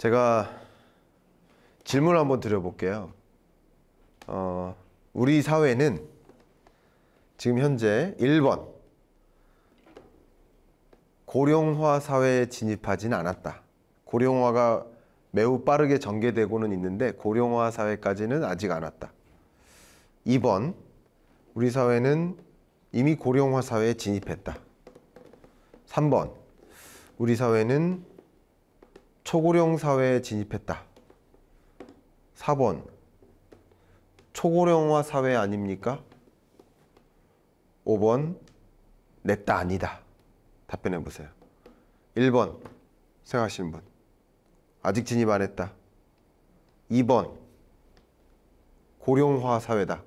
제가 질문 한번 드려볼게요. 어, 우리 사회는 지금 현재 1번 고령화 사회에 진입하진 않았다. 고령화가 매우 빠르게 전개되고는 있는데 고령화 사회까지는 아직 안 왔다. 2번 우리 사회는 이미 고령화 사회에 진입했다. 3번 우리 사회는 초고령 사회에 진입했다. 4번 초고령화 사회 아닙니까? 5번 냈다 아니다. 답변해 보세요. 1번 생각하시는 분 아직 진입 안 했다. 2번 고령화 사회다.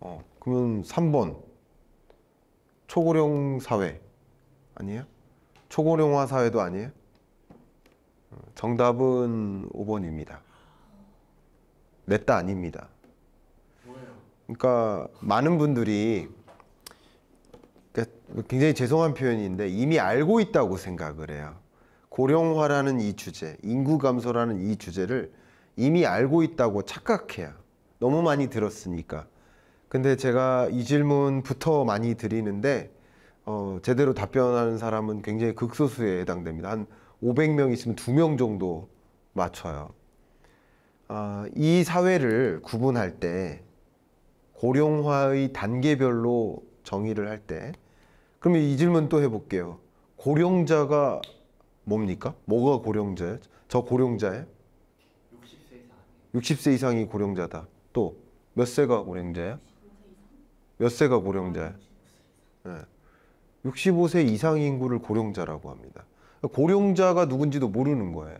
어, 그러면 3번 초고령 사회 아니에요? 초고령화 사회도 아니에요? 정답은 5번입니다. 냈다 아닙니다. 그러니까 많은 분들이 그러니까 굉장히 죄송한 표현인데 이미 알고 있다고 생각을 해요. 고령화라는 이 주제, 인구 감소라는 이 주제를 이미 알고 있다고 착각해요. 너무 많이 들었으니까. 근데 제가 이 질문부터 많이 드리는데 어, 제대로 답변하는 사람은 굉장히 극소수에 해당됩니다. 한 500명 있으면 2명 정도 맞춰요. 어, 이 사회를 구분할 때 고령화의 단계별로 정의를 할 때 그러면 이 질문 또 해볼게요. 고령자가 뭡니까? 뭐가 고령자예요? 저 고령자예요? 60세 이상. 이 고령자다. 또 몇 세가 고령자예요? 몇 세가 고령자예요? 네. 예. 65세 이상 인구를 고령자라고 합니다. 고령자가 누군지도 모르는 거예요.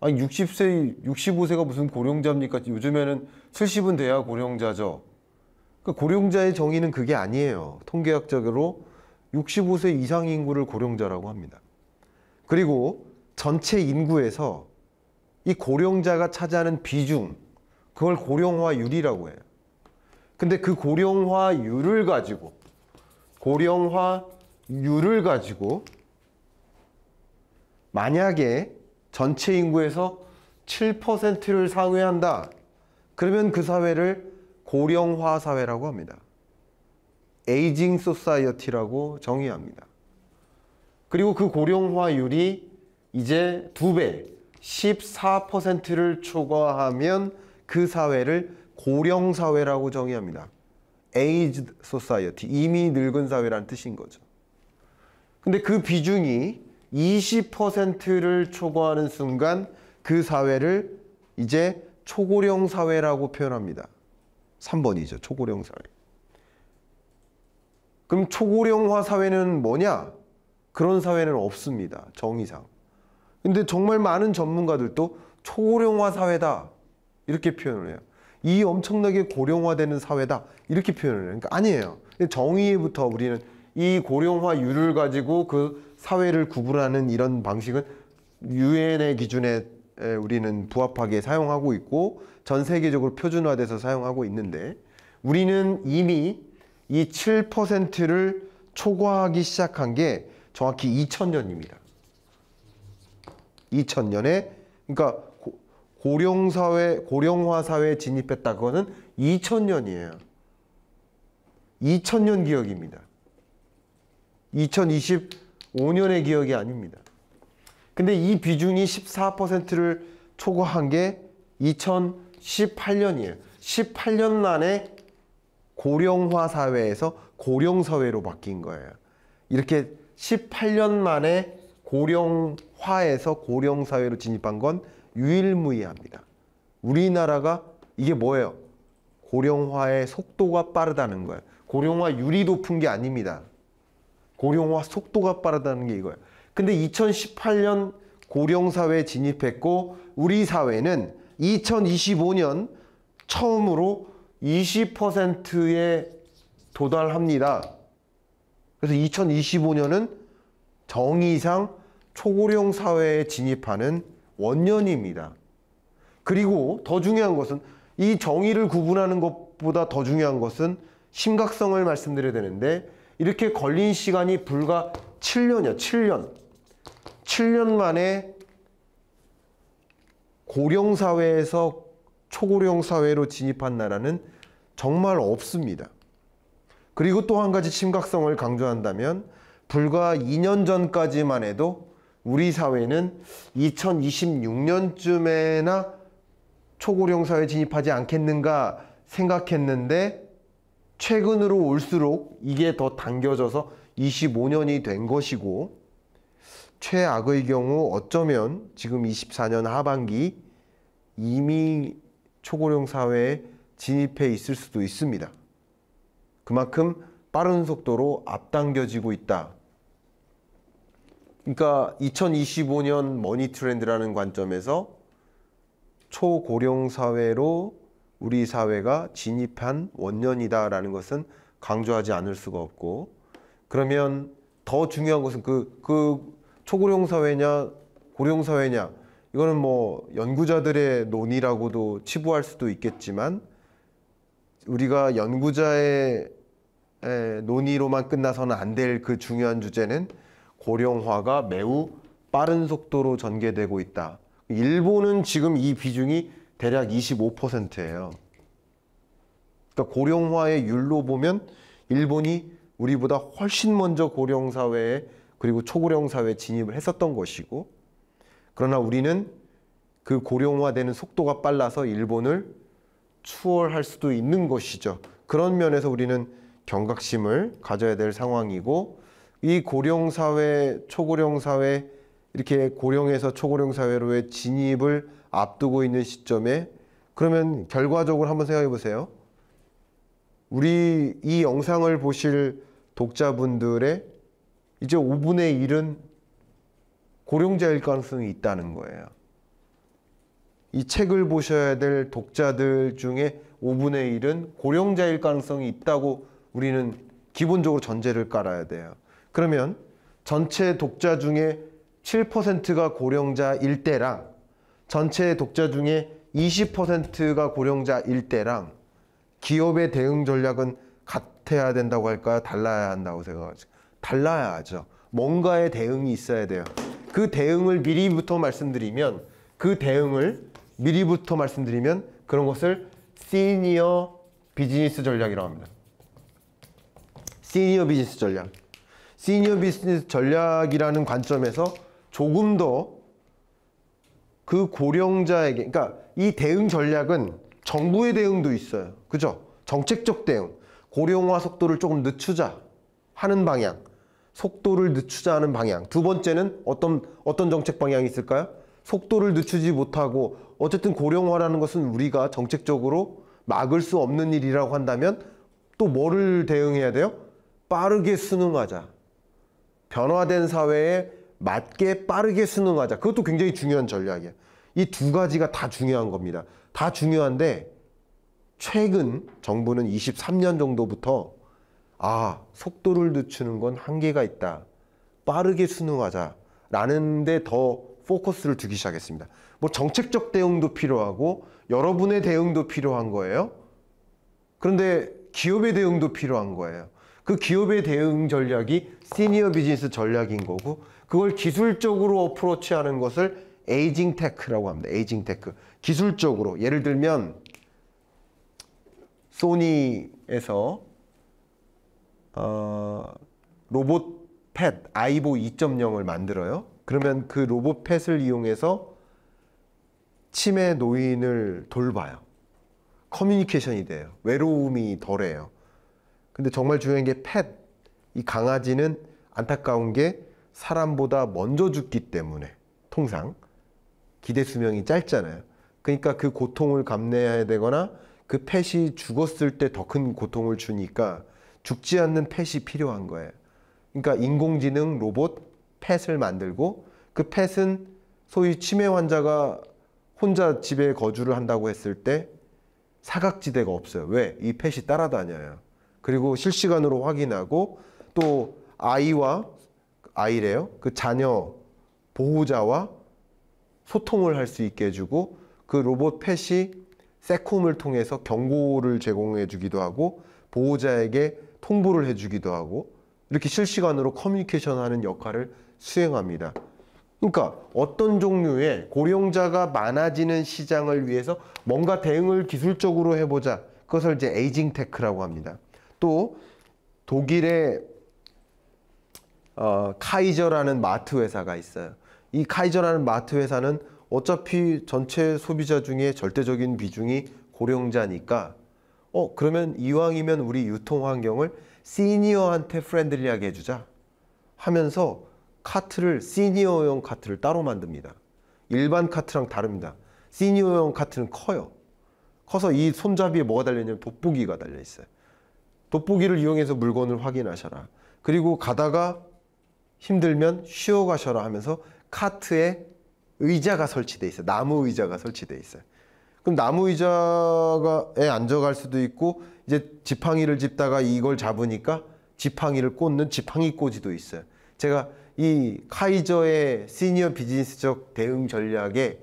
아니 60세, 65세가 무슨 고령자입니까? 요즘에는 70은 돼야 고령자죠. 그 고령자의 정의는 그게 아니에요. 통계학적으로 65세 이상 인구를 고령자라고 합니다. 그리고 전체 인구에서 이 고령자가 차지하는 비중, 그걸 고령화율이라고 해요. 근데 그 고령화율을 가지고 고령화율을 가지고 만약에 전체 인구에서 7%를 상회한다. 그러면 그 사회를 고령화 사회라고 합니다. 에이징 소사이어티라고 정의합니다. 그리고 그 고령화율이 이제 두배 14%를 초과하면 그 사회를 고령 사회라고 정의합니다. 에이즈 소사이어티 이미 늙은 사회라는 뜻인 거죠. 근데 그 비중이 20%를 초과하는 순간 그 사회를 이제 초고령 사회라고 표현합니다. 3번이죠. 초고령 사회. 그럼 초고령화 사회는 뭐냐? 그런 사회는 없습니다. 정의상. 근데 정말 많은 전문가들도 초고령화 사회다. 이렇게 표현을 해요. 이 엄청나게 고령화되는 사회다. 이렇게 표현을 해요. 그러니까 아니에요. 정의부터 우리는 이 고령화율을 가지고 그 사회를 구분하는 이런 방식은 유엔의 기준에 우리는 부합하게 사용하고 있고 전 세계적으로 표준화돼서 사용하고 있는데 우리는 이미 이 7%를 초과하기 시작한 게 정확히 2000년입니다. 2000년에 그러니까 고령 사회 고령화 사회에 진입했다 그거는 2000년이에요. 2000년 기억입니다. 2020 5년의 기억이 아닙니다. 근데 이 비중이 14%를 초과한 게 2018년이에요. 18년 만에 고령화 사회에서 고령 사회로 바뀐 거예요. 이렇게 18년 만에 고령화에서 고령 사회로 진입한 건 유일무이합니다. 우리나라가 이게 뭐예요? 고령화의 속도가 빠르다는 거예요. 고령화 유리 높은 게 아닙니다. 고령화 속도가 빠르다는 게 이거예요. 근데 2018년 고령 사회에 진입했고 우리 사회는 2025년 처음으로 20%에 도달합니다. 그래서 2025년은 정의상 초고령 사회에 진입하는 원년입니다. 그리고 더 중요한 것은 이 정의를 구분하는 것보다 더 중요한 것은 심각성을 말씀드려야 되는데 이렇게 걸린 시간이 불과 7년이야. 7년. 7년 만에 고령 사회에서 초고령 사회로 진입한 나라는 정말 없습니다. 그리고 또 한 가지 심각성을 강조한다면 불과 2년 전까지만 해도 우리 사회는 2026년쯤에나 초고령 사회 진입하지 않겠는가 생각했는데 최근으로 올수록 이게 더 당겨져서 25년이 된 것이고 최악의 경우 어쩌면 지금 24년 하반기 이미 초고령 사회에 진입해 있을 수도 있습니다. 그만큼 빠른 속도로 앞당겨지고 있다. 그러니까 2025년 머니 트렌드라는 관점에서 초고령 사회로 우리 사회가 진입한 원년이다라는 것은 강조하지 않을 수가 없고 그러면 더 중요한 것은 그, 그 초고령 사회냐 고령 사회냐 이거는 뭐 연구자들의 논의라고도 치부할 수도 있겠지만 우리가 연구자의 에, 논의로만 끝나서는 안 될 그 중요한 주제는 고령화가 매우 빠른 속도로 전개되고 있다. 일본은 지금 이 비중이 대략 25%예요. 그러니까 고령화의 율로 보면 일본이 우리보다 훨씬 먼저 고령 사회에 그리고 초고령 사회에 진입을 했었던 것이고 그러나 우리는 그 고령화되는 속도가 빨라서 일본을 추월할 수도 있는 것이죠. 그런 면에서 우리는 경각심을 가져야 될 상황이고 이 고령 사회, 초고령 사회 이렇게 고령에서 초고령 사회로의 진입을 앞두고 있는 시점에 그러면 결과적으로 한번 생각해 보세요. 우리 이 영상을 보실 독자분들의 이제 5분의 1은 고령자일 가능성이 있다는 거예요. 이 책을 보셔야 될 독자들 중에 5분의 1은 고령자일 가능성이 있다고 우리는 기본적으로 전제를 깔아야 돼요. 그러면 전체 독자 중에 7%가 고령자일 때랑 전체 독자 중에 20%가 고령자일 때랑 기업의 대응 전략은 같아야 된다고 할까요? 달라야 한다고 생각하죠. 달라야 하죠. 뭔가의 대응이 있어야 돼요. 그 대응을 미리부터 말씀드리면 그 대응을 미리부터 말씀드리면 그런 것을 시니어 비즈니스 전략이라고 합니다. 시니어 비즈니스 전략. 시니어 비즈니스 전략이라는 관점에서 조금 더그 고령자에게 그러니까 이 대응 전략은 정부의 대응도 있어요. 그죠? 정책적 대응. 고령화 속도를 조금 늦추자 하는 방향. 속도를 늦추자 하는 방향. 두 번째는 어떤 어떤 정책 방향이 있을까요? 속도를 늦추지 못하고 어쨌든 고령화라는 것은 우리가 정책적으로 막을 수 없는 일이라고 한다면 또 뭐를 대응해야 돼요? 빠르게 순응하자 변화된 사회에 맞게 빠르게 순응하자. 그것도 굉장히 중요한 전략이야. 이두 가지가 다 중요한 겁니다. 다 중요한데 최근 정부는 23년 정도부터 아, 속도를 늦추는 건 한계가 있다. 빠르게 순응하자. 라는 데 더 포커스를 두기 시작했습니다. 뭐 정책적 대응도 필요하고 여러분의 대응도 필요한 거예요. 그런데 기업의 대응도 필요한 거예요. 그 기업의 대응 전략이 시니어 비즈니스 전략인 거고 그걸 기술적으로 어프로치하는 것을 에이징 테크라고 합니다. 에이징 테크. 기술적으로 예를 들면 소니에서 어, 로봇 펫 아이보 2.0을 만들어요. 그러면 그 로봇 펫을 이용해서 치매 노인을 돌봐요. 커뮤니케이션이 돼요. 외로움이 덜해요. 근데 정말 중요한 게 펫, 이 강아지는 안타까운 게 사람보다 먼저 죽기 때문에 통상 기대 수명이 짧잖아요. 그러니까 그 고통을 감내해야 되거나 그 펫이 죽었을 때 더 큰 고통을 주니까 죽지 않는 펫이 필요한 거예요. 그러니까 인공지능 로봇 펫을 만들고 그 펫은 소위 치매 환자가 혼자 집에 거주를 한다고 했을 때 사각지대가 없어요. 왜? 이 펫이 따라다녀요. 그리고 실시간으로 확인하고 또 아이와 아이래요. 그 자녀 보호자와 소통을 할 수 있게 해주고 그 로봇 펫이 세콤을 통해서 경고를 제공해 주기도 하고 보호자에게 통보를 해 주기도 하고 이렇게 실시간으로 커뮤니케이션 하는 역할을 수행합니다. 그러니까 어떤 종류의 고령자가 많아지는 시장을 위해서 뭔가 대응을 기술적으로 해보자. 그것을 이제 에이징 테크라고 합니다. 또 독일의 어, 카이저라는 마트 회사가 있어요. 이 카이저라는 마트 회사는 어차피 전체 소비자 중에 절대적인 비중이 고령자니까 어 그러면 이왕이면 우리 유통 환경을 시니어한테 프렌들리하게 해주자 하면서 카트를 시니어용 카트를 따로 만듭니다. 일반 카트랑 다릅니다. 시니어용 카트는 커요. 커서 이 손잡이에 뭐가 달려있냐면 돋보기가 달려있어요. 돋보기를 이용해서 물건을 확인하셔라. 그리고 가다가 힘들면 쉬어 가셔라 하면서 카트에 의자가 설치돼 있어요. 나무 의자가 설치돼 있어요. 그럼 나무 의자에 앉아갈 수도 있고 이제 지팡이를 짚다가 이걸 잡으니까 지팡이를 꽂는 지팡이 꽂이도 있어요. 제가 이 카이저의 시니어 비즈니스적 대응 전략의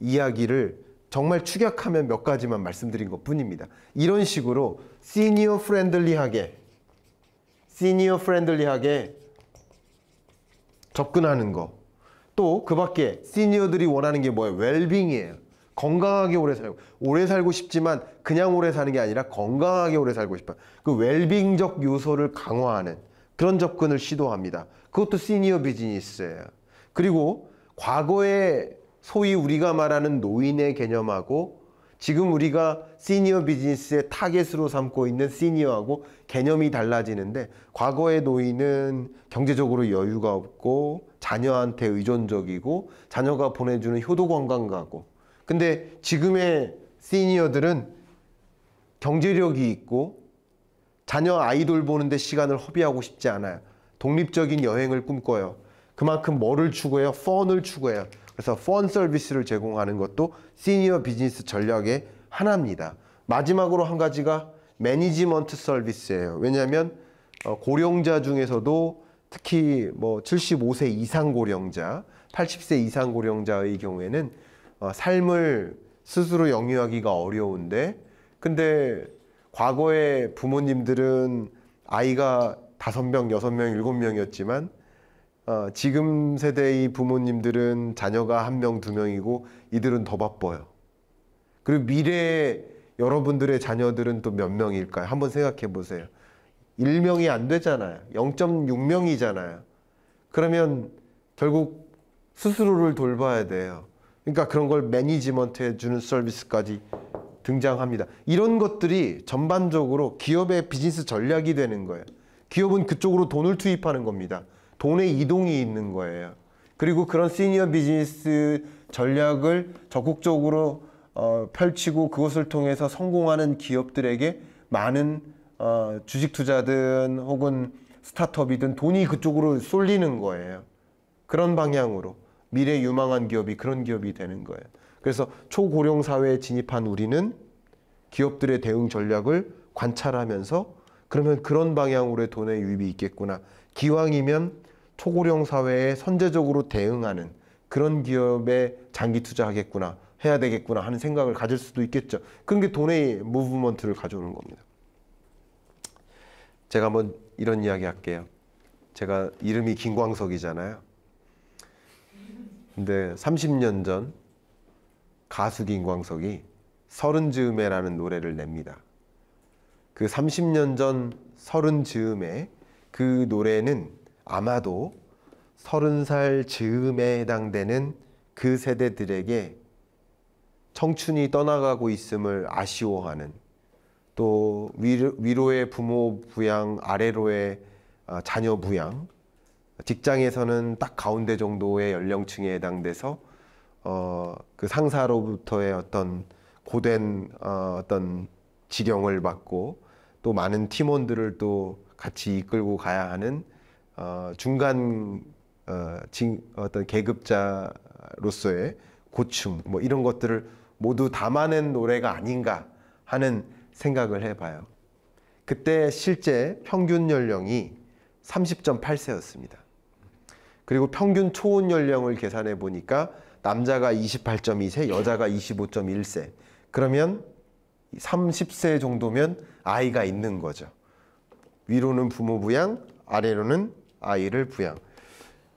이야기를 정말 축약하면 몇 가지만 말씀드린 것 뿐입니다. 이런 식으로 시니어 프렌들리하게 시니어 프렌들리하게 접근하는 거. 또 그 밖에 시니어들이 원하는 게 뭐예요? 웰빙이에요. 건강하게 오래 살고 오래 살고 싶지만 그냥 오래 사는 게 아니라 건강하게 오래 살고 싶어그 웰빙적 요소를 강화하는 그런 접근을 시도합니다. 그것도 시니어 비즈니스예요. 그리고 과거에 소위 우리가 말하는 노인의 개념하고 지금 우리가 시니어 비즈니스의 타겟으로 삼고 있는 시니어하고 개념이 달라지는데 과거의 노인은 경제적으로 여유가 없고 자녀한테 의존적이고 자녀가 보내주는 효도 관광 가고 근데 지금의 시니어들은 경제력이 있고 자녀 아이돌 보는데 시간을 허비하고 싶지 않아요. 독립적인 여행을 꿈꿔요. 그만큼 뭐를 추구해요? 펀을 추구해요. 그래서 펀 서비스를 제공하는 것도 시니어 비즈니스 전략의 하나입니다. 마지막으로 한 가지가 매니지먼트 서비스예요. 왜냐하면 어, 고령자 중에서도 특히 뭐 75세 이상 고령자, 80세 이상 고령자의 경우에는 어, 삶을 스스로 영위하기가 어려운데 근데 과거에 부모님들은 아이가 다 명, 여 명, 일 명이었지만 어, 지금 세대의 부모님들은 자녀가 한 명, 두 명이고 이들은 더 바빠요. 그리고 미래에 여러분들의 자녀들은 또 몇 명일까요? 한번 생각해 보세요. 1명이 안 되잖아요. 0.6명이잖아요. 그러면 결국 스스로를 돌봐야 돼요. 그러니까 그런 걸 매니지먼트 해주는 서비스까지 등장합니다. 이런 것들이 전반적으로 기업의 비즈니스 전략이 되는 거예요. 기업은 그쪽으로 돈을 투입하는 겁니다. 돈의 이동이 있는 거예요. 그리고 그런 시니어 비즈니스 전략을 적극적으로 어, 펼치고 그것을 통해서 성공하는 기업들에게 많은 어, 주식 투자든 혹은 스타트업이든 돈이 그쪽으로 쏠리는 거예요. 그런 방향으로 미래 유망한 기업이 그런 기업이 되는 거예요. 그래서 초고령 사회에 진입한 우리는 기업들의 대응 전략을 관찰하면서 그러면 그런 방향으로의 돈의 유입이 있겠구나. 기왕이면 초고령 사회에 선제적으로 대응하는 그런 기업에 장기 투자하겠구나 해야 되겠구나 하는 생각을 가질 수도 있겠죠. 그런 게 돈의 무브먼트를 가져오는 겁니다. 제가 한번 이런 이야기 할게요. 제가 이름이 김광석이잖아요. 근데 30년 전 가수 김광석이 서른 즈음에라는 노래를 냅니다. 그 30년 전 서른 즈음에 그 노래는 아마도 서른 살 즈음에 해당되는 그 세대들에게 청춘이 떠나가고 있음을 아쉬워하는 또 위로의 부모 부양, 아래로의 어, 자녀 부양, 직장에서는 딱 가운데 정도의 연령층에 해당돼서 어, 그 상사로부터의 어떤 고된 어, 어떤 지령을 받고 또 많은 팀원들을 또 같이 이끌고 가야 하는 어, 중간 어, 진, 어떤 계급자로서의 고충 뭐 이런 것들을 모두 담아낸 노래가 아닌가 하는 생각을 해봐요. 그때 실제 평균 연령이 30.8세였습니다. 그리고 평균 초혼 연령을 계산해 보니까 남자가 28.2세, 여자가 25.1세. 그러면 30세 정도면 아이가 있는 거죠. 위로는 부모 부양, 아래로는 아이를 부양.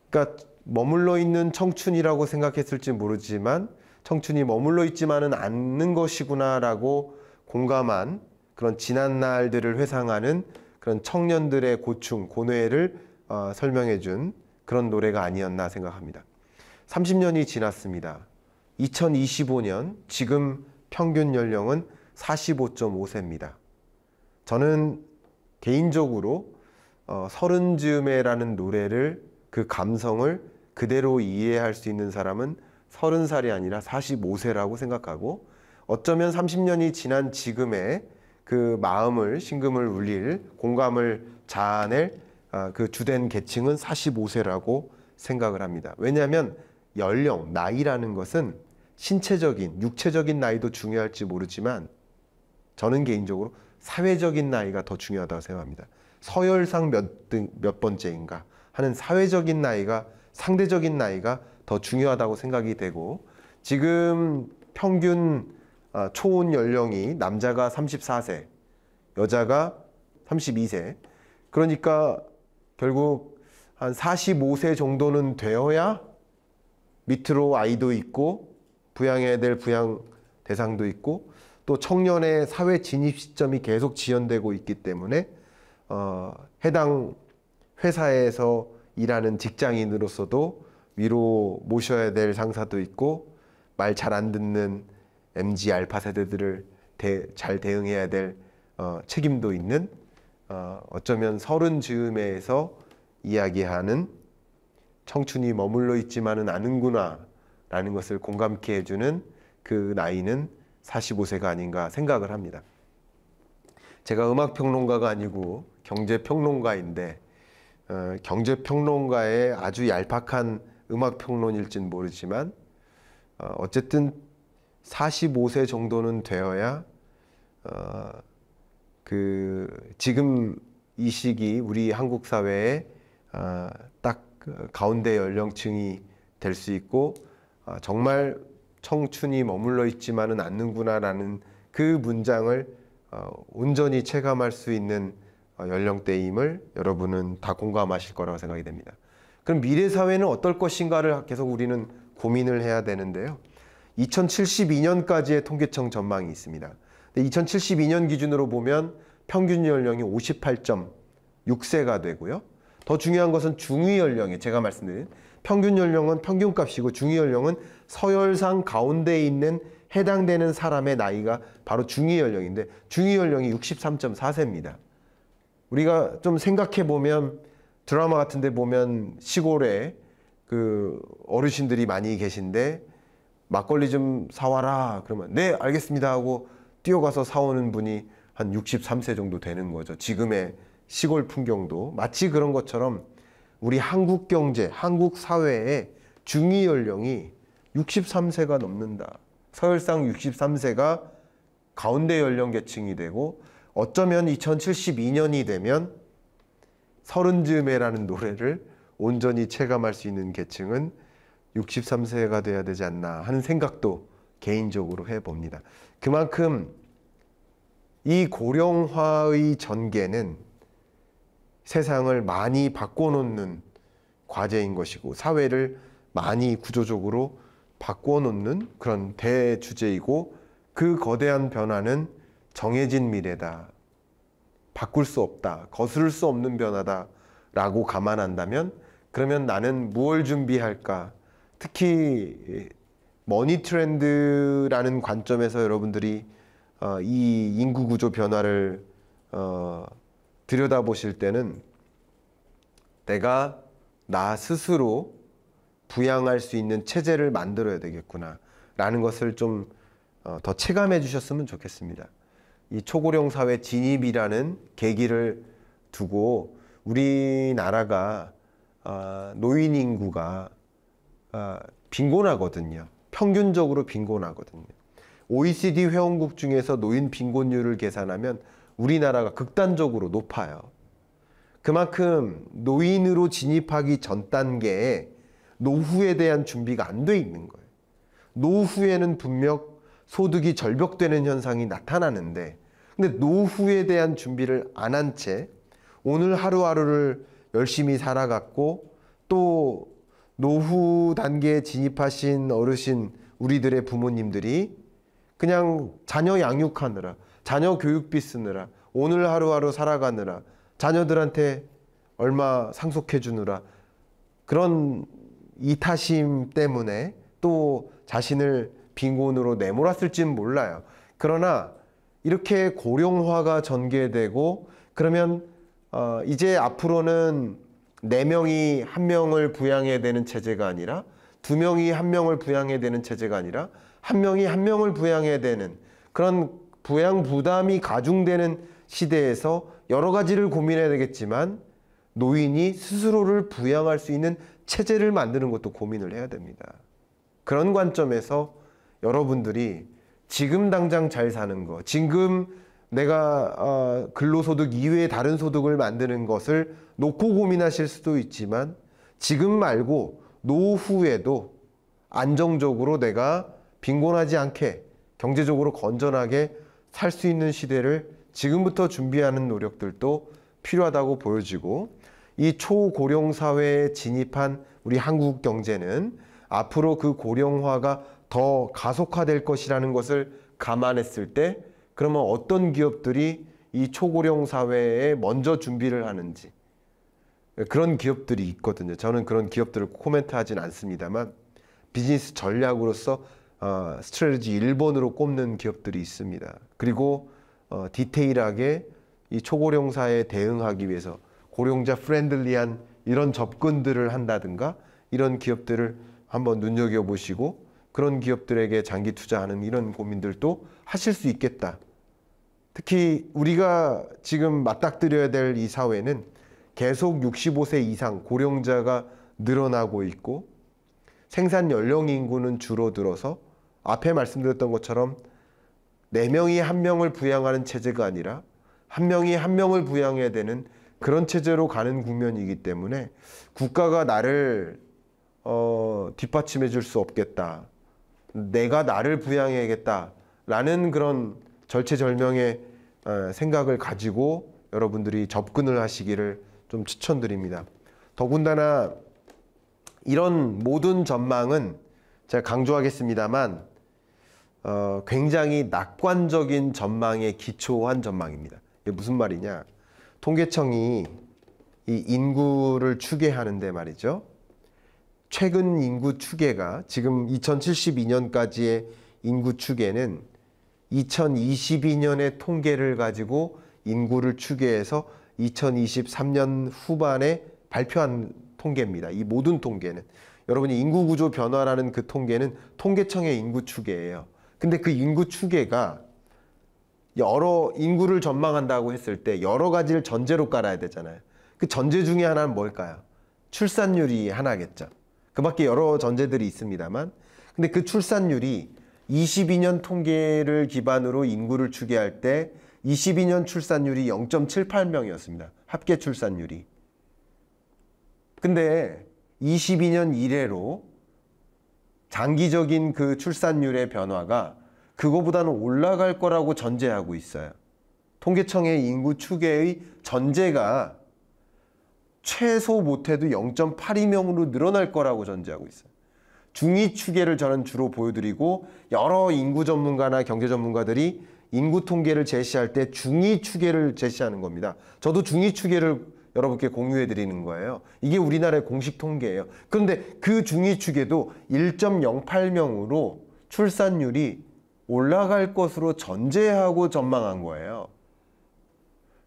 그러니까 머물러 있는 청춘이라고 생각했을지 모르지만 청춘이 머물러 있지만은 않는 것이구나라고 공감한 그런 지난 날들을 회상하는 그런 청년들의 고충, 고뇌를 어, 설명해 준 그런 노래가 아니었나 생각합니다. 30년이 지났습니다. 2025년 지금 평균 연령은 45.5세입니다. 저는 개인적으로 어, 서른 즈음에라는 노래를 그 감성을 그대로 이해할 수 있는 사람은 서른 살이 아니라 45세라고 생각하고 어쩌면 30년이 지난 지금의 그 마음을 심금을 울릴 공감을 자아낼 아, 그 주된 계층은 45세라고 생각을 합니다. 왜냐하면 연령, 나이라는 것은 신체적인, 육체적인 나이도 중요할지 모르지만 저는 개인적으로 사회적인 나이가 더 중요하다고 생각합니다. 서열상 몇 등 몇 번째인가 하는 사회적인 나이가 상대적인 나이가 더 중요하다고 생각이 되고 지금 평균 어, 초혼 연령이 남자가 34세, 여자가 32세. 그러니까 결국 한 45세 정도는 되어야 밑으로 아이도 있고 부양해야 될 부양 대상도 있고 또 청년의 사회 진입 시점이 계속 지연되고 있기 때문에 어, 해당 회사에서 일하는 직장인으로서도 위로 모셔야 될 상사도 있고 말 잘 안 듣는 MG 알파 세대들을 대, 잘 대응해야 될 어, 책임도 있는 어, 어쩌면 서른 즈음에서 이야기하는 청춘이 머물러 있지만은 않은구나 라는 것을 공감케 해주는 그 나이는 45세가 아닌가 생각을 합니다. 제가 음악평론가가 아니고 경제평론가인데 어, 경제평론가의 아주 얄팍한 음악평론일진 모르지만 어, 어쨌든 45세 정도는 되어야 어, 그 지금 이 시기 우리 한국 사회에 어, 딱 가운데 연령층이 될 수 있고 어, 정말 청춘이 머물러 있지만은 않는구나라는 그 문장을 어, 온전히 체감할 수 있는 어, 연령대임을 여러분은 다 공감하실 거라고 생각이 됩니다. 그럼 미래 사회는 어떨 것인가를 계속 우리는 고민을 해야 되는데요. 2072년까지의 통계청 전망이 있습니다. 2072년 기준으로 보면 평균 연령이 58.6세가 되고요. 더 중요한 것은 중위 연령이 제가 말씀드린 평균 연령은 평균값이고 중위 연령은 서열상 가운데 있는 해당되는 사람의 나이가 바로 중위 연령인데 중위 연령이 63.4세입니다. 우리가 좀 생각해 보면 드라마 같은데 보면 시골에 그 어르신들이 많이 계신데 막걸리 좀 사와라 그러면 네 알겠습니다 하고 뛰어가서 사오는 분이 한 63세 정도 되는 거죠. 지금의 시골 풍경도 마치 그런 것처럼 우리 한국 경제, 한국 사회의 중위 연령이 63세가 넘는다. 서열상 63세가 가운데 연령 계층이 되고 어쩌면 2072년이 되면 서른 즈음에라는 노래를 온전히 체감할 수 있는 계층은 63세가 돼야 되지 않나 하는 생각도 개인적으로 해봅니다. 그만큼 이 고령화의 전개는 세상을 많이 바꿔놓는 과제인 것이고 사회를 많이 구조적으로 바꿔놓는 그런 대주제이고 그 거대한 변화는 정해진 미래다. 바꿀 수 없다. 거스를 수 없는 변화다. 라고 감안한다면 그러면 나는 무얼 준비할까? 특히 머니 트렌드라는 관점에서 여러분들이 어, 이 인구 구조 변화를 어, 들여다보실 때는 내가 나 스스로 부양할 수 있는 체제를 만들어야 되겠구나 라는 것을 좀더 어, 체감해 주셨으면 좋겠습니다. 이 초고령 사회 진입이라는 계기를 두고 우리나라가 어, 노인 인구가 어, 빈곤하거든요. 평균적으로 빈곤하거든요. OECD 회원국 중에서 노인 빈곤율을 계산하면 우리나라가 극단적으로 높아요. 그만큼 노인으로 진입하기 전 단계에 노후에 대한 준비가 안 돼 있는 거예요. 노후에는 분명 소득이 절벽되는 현상이 나타나는데 근데 노후에 대한 준비를 안 한 채 오늘 하루하루를 열심히 살아갔고 또 노후 단계에 진입하신 어르신 우리들의 부모님들이 그냥 자녀 양육하느라 자녀 교육비 쓰느라 오늘 하루하루 살아가느라 자녀들한테 얼마 상속해 주느라 그런 이타심 때문에 또 자신을 빈곤으로 내몰았을지는 몰라요. 그러나 이렇게 고령화가 전개되고 그러면 어, 이제 앞으로는 네 명이 한 명을 부양해야 되는 체제가 아니라 두 명이 한 명을 부양해야 되는 체제가 아니라 한 명이 한 명을 부양해야 되는 그런 부양 부담이 가중되는 시대에서 여러 가지를 고민해야 되겠지만 노인이 스스로를 부양할 수 있는 체제를 만드는 것도 고민을 해야 됩니다. 그런 관점에서 여러분들이 지금 당장 잘 사는 거, 지금 내가 어, 근로소득 이외의 다른 소득을 만드는 것을 놓고 고민하실 수도 있지만 지금 말고 노후에도 안정적으로 내가 빈곤하지 않게 경제적으로 건전하게 살 수 있는 시대를 지금부터 준비하는 노력들도 필요하다고 보여지고 이 초고령 사회에 진입한 우리 한국 경제는 앞으로 그 고령화가 더 가속화될 것이라는 것을 감안했을 때 그러면 어떤 기업들이 이 초고령 사회에 먼저 준비를 하는지 그런 기업들이 있거든요. 저는 그런 기업들을 코멘트하진 않습니다만 비즈니스 전략으로서 어, 스트레지 일본으로 꼽는 기업들이 있습니다. 그리고 어, 디테일하게 이 초고령 사회에 대응하기 위해서 고령자 프렌들리한 이런 접근들을 한다든가 이런 기업들을 한번 눈여겨보시고 그런 기업들에게 장기 투자하는 이런 고민들도 하실 수 있겠다. 특히 우리가 지금 맞닥뜨려야 될 이 사회는 계속 65세 이상 고령자가 늘어나고 있고 생산 연령 인구는 줄어들어서 앞에 말씀드렸던 것처럼 4명이 1명을 부양하는 체제가 아니라 1명이 1명을 부양해야 되는 그런 체제로 가는 국면이기 때문에 국가가 나를 어, 뒷받침해 줄 수 없겠다. 내가 나를 부양해야겠다라는 그런 절체절명의 어, 생각을 가지고 여러분들이 접근을 하시기를 좀 추천드립니다. 더군다나 이런 모든 전망은 제가 강조하겠습니다만 어, 굉장히 낙관적인 전망에 기초한 전망입니다. 이게 무슨 말이냐? 통계청이 이 인구를 추계하는데 말이죠. 최근 인구 추계가 지금 2072년까지의 인구 추계는 2022년의 통계를 가지고 인구를 추계해서 2023년 후반에 발표한 통계입니다. 이 모든 통계는 여러분이 인구 구조 변화라는 그 통계는 통계청의 인구 추계예요. 근데 그 인구 추계가 여러 인구를 전망한다고 했을 때 여러 가지를 전제로 깔아야 되잖아요. 그 전제 중에 하나는 뭘까요? 출산율이 하나겠죠. 그 밖에 여러 전제들이 있습니다만 근데 그 출산율이 22년 통계를 기반으로 인구를 추계할 때 22년 출산율이 0.78명이었습니다. 합계 출산율이. 근데 22년 이래로 장기적인 그 출산율의 변화가 그거보다는 올라갈 거라고 전제하고 있어요. 통계청의 인구 추계의 전제가 최소 못해도 0.82명으로 늘어날 거라고 전제하고 있어요. 중위 추계를 저는 주로 보여드리고 여러 인구 전문가나 경제 전문가들이 인구 통계를 제시할 때 중위 추계를 제시하는 겁니다. 저도 중위 추계를 여러분께 공유해 드리는 거예요. 이게 우리나라의 공식 통계예요. 그런데 그 중위 추계도 1.08명으로 출산율이 올라갈 것으로 전제하고 전망한 거예요.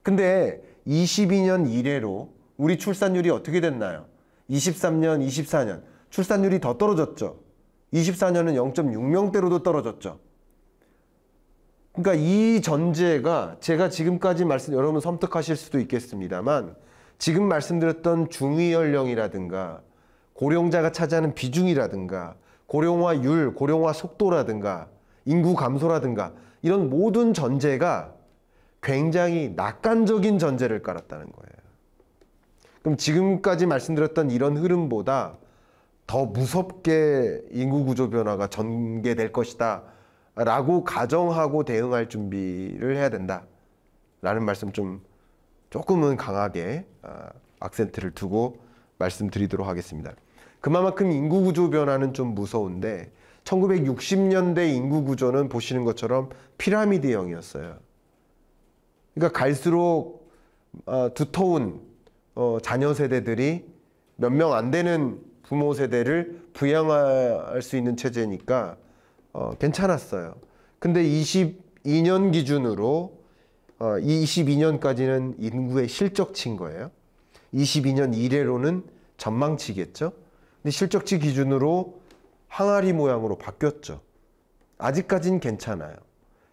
근데 22년 이래로 우리 출산율이 어떻게 됐나요? 23년, 24년 출산율이 더 떨어졌죠. 24년은 0.6명대로도 떨어졌죠. 그러니까 이 전제가 제가 지금까지 말씀 여러분 섬뜩하실 수도 있겠습니다만 지금 말씀드렸던 중위 연령이라든가 고령자가 차지하는 비중이라든가 고령화율, 고령화 속도라든가 인구 감소라든가 이런 모든 전제가 굉장히 낙관적인 전제를 깔았다는 거예요. 그럼 지금까지 말씀드렸던 이런 흐름보다 더 무섭게 인구 구조 변화가 전개될 것이다 라고 가정하고 대응할 준비를 해야 된다 라는 말씀 좀 조금은 강하게 아, 악센트를 두고 말씀드리도록 하겠습니다 그만큼 인구 구조 변화는 좀 무서운데 1960년대 인구 구조는 보시는 것처럼 피라미드형이었어요 그러니까 갈수록 아, 두터운 어, 자녀 세대들이 몇 명 안 되는 부모 세대를 부양할 수 있는 체제니까 어, 괜찮았어요. 근데 22년 기준으로 어, 22년까지는 인구의 실적치인 거예요. 22년 이래로는 전망치겠죠. 근데 실적치 기준으로 항아리 모양으로 바뀌었죠. 아직까진 괜찮아요.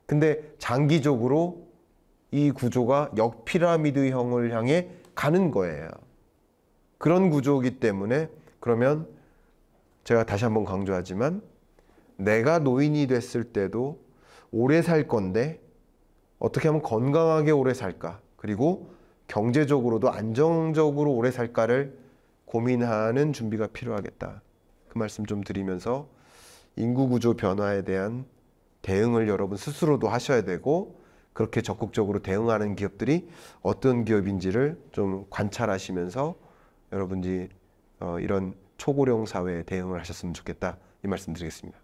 근데 장기적으로 이 구조가 역피라미드형을 향해 가는 거예요. 그런 구조이기 때문에 그러면 제가 다시 한번 강조하지만 내가 노인이 됐을 때도 오래 살 건데 어떻게 하면 건강하게 오래 살까 그리고 경제적으로도 안정적으로 오래 살까를 고민하는 준비가 필요하겠다 그 말씀 좀 드리면서 인구 구조 변화에 대한 대응을 여러분 스스로도 하셔야 되고 그렇게 적극적으로 대응하는 기업들이 어떤 기업인지를 좀 관찰하시면서 여러분이 들 어, 이런 초고령 사회에 대응을 하셨으면 좋겠다 이 말씀드리겠습니다.